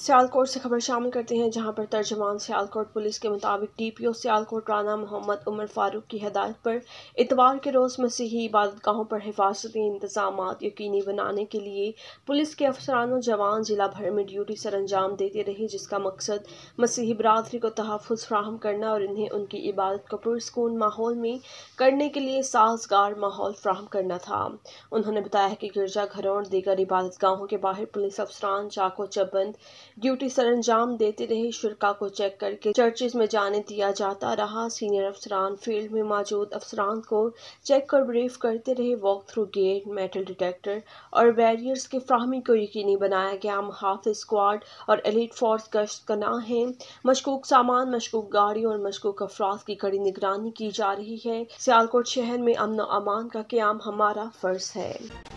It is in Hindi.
सियालकोट से खबर शामिल करते हैं जहां पर तर्जमान सियालकोट पुलिस के मुताबिक डीपीओ सियालकोट राना मोहम्मद उमर फारूक की हदायत पर इतवार के रोज़ मसीही इबादतगाहों पर हिफाजती इंतजाम यकीनी बनाने के लिए पुलिस के अफसरान और जवान जिला भर में ड्यूटी सर अंजाम देते रहे जिसका मकसद मसीही बरदरी को तहफ़ फ्राहम करना और इन्हें उनकी इबादत को पुरस्कून माहौल में करने के लिए साजगार माहौल फ्राहम करना था उन्होंने बताया कि गिरजाघरों और दीगर इबादत गाहों के बाहर पुलिस अफसरान चाको चबंद ड्यूटी सर अंजाम देते रहे शुरा को चेक करके चर्चेज में जाने दिया जाता रहा सीनियर अफसरान फील्ड में मौजूद अफसरान को चेक और ब्रीफ करते रहे walk through gate metal detector और बैरियर्स की फ्राहमी को यकीनी बनाया गया मुहाफ स्क्वाड और एलिट फोर्स गश्त गना है मशकूक सामान मशकूक गाड़ियों और मशकूक अफराज की कड़ी निगरानी की जा रही है सियालकोट शहर में अमन अमान का क्याम हमारा फर्ज है